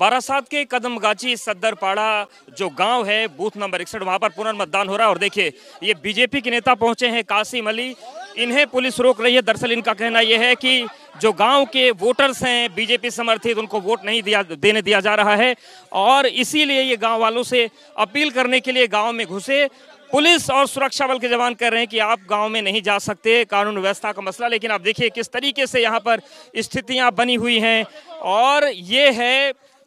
बारासात के कदमगाची सदरपाड़ा जो गांव है बूथ नंबर इकसठ वहां पर पुनर्मतदान हो रहा है और देखिए ये बीजेपी के नेता पहुंचे हैं कासिम अली इन्हें पुलिस रोक रही है दरअसल इनका कहना यह है कि जो गांव के वोटर्स हैं बीजेपी समर्थित उनको वोट नहीं दिया देने दिया जा रहा है और इसीलिए ये गाँव वालों से अपील करने के लिए गाँव में घुसे पुलिस और सुरक्षा बल के जवान कह रहे हैं कि आप गांव में नहीं जा सकते कानून व्यवस्था का मसला लेकिन आप देखिए किस तरीके से यहाँ पर स्थितियां बनी हुई हैं और ये है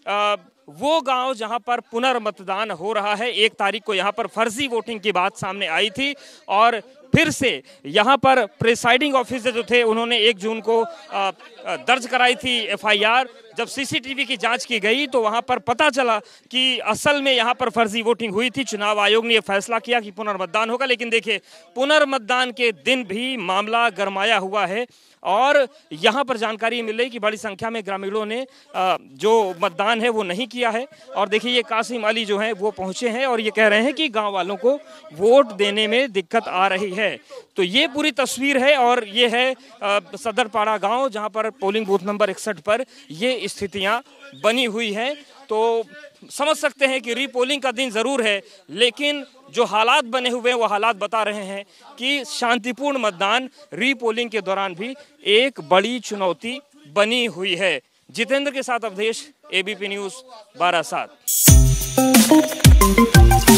वो गांव जहां पर पुनर्मतदान हो रहा है एक तारीख को यहां पर फर्जी वोटिंग की बात सामने आई थी और फिर से यहाँ पर प्रिसाइडिंग ऑफिसर जो थे उन्होंने एक जून को दर्ज कराई थी एफआईआर जब सीसीटीवी की जांच की गई तो वहां पर पता चला कि असल में यहाँ पर फर्जी वोटिंग हुई थी चुनाव आयोग ने यह फैसला किया कि पुनर्मतदान होगा लेकिन देखिए पुनर्मतदान के दिन भी मामला गरमाया हुआ है और यहाँ पर जानकारी मिल रही कि बड़ी संख्या में ग्रामीणों ने जो मतदान है वो नहीं किया है और देखिए ये कासिम अली जो हैं वो पहुंचे हैं और ये कह रहे हैं कि गाँव वालों को वोट देने में दिक्कत आ रही है है तो ये पूरी तस्वीर है और ये है सदरपाड़ा गांव जहां पर पोलिंग बूथ नंबर इकसठ पर ये स्थितियां बनी हुई हैं तो समझ सकते हैं कि रीपोलिंग का दिन ज़रूर है लेकिन जो हालात बने हुए हैं वो हालात बता रहे हैं कि शांतिपूर्ण मतदान रीपोलिंग के दौरान भी एक बड़ी चुनौती बनी हुई है जितेंद्र के साथ अवधेश एबीपी न्यूज़ बारह बारासात